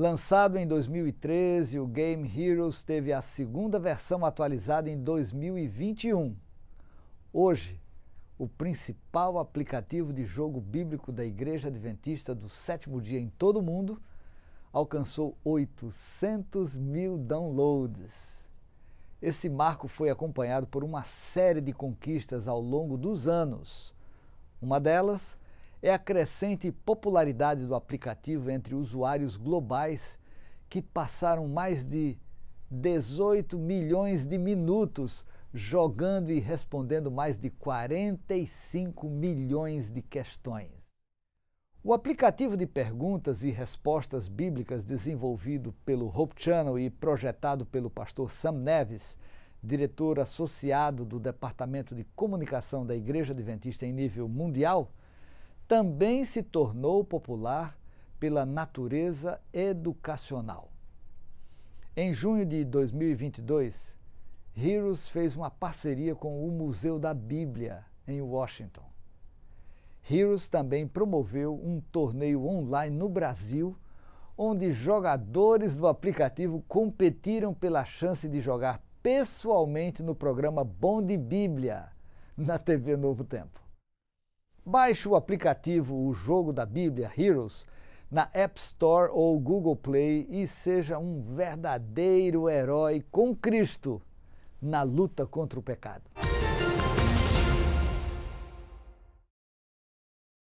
Lançado em 2013, o Game Heroes teve a segunda versão atualizada em 2021. Hoje, o principal aplicativo de jogo bíblico da Igreja Adventista do Sétimo Dia em todo o mundo, alcançou 800 mil downloads. Esse marco foi acompanhado por uma série de conquistas ao longo dos anos. Uma delas é a crescente popularidade do aplicativo entre usuários globais que passaram mais de 18 milhões de minutos jogando e respondendo mais de 45 milhões de questões. O aplicativo de perguntas e respostas bíblicas desenvolvido pelo Hope Channel e projetado pelo pastor Sam Neves, diretor associado do Departamento de Comunicação da Igreja Adventista em nível mundial, também se tornou popular pela natureza educacional. Em junho de 2022, Heroes fez uma parceria com o Museu da Bíblia, em Washington. Heroes também promoveu um torneio online no Brasil, onde jogadores do aplicativo competiram pela chance de jogar pessoalmente no programa Bom de Bíblia, na TV Novo Tempo. Baixe o aplicativo O Jogo da Bíblia Heroes na App Store ou Google Play e seja um verdadeiro herói com Cristo na luta contra o pecado.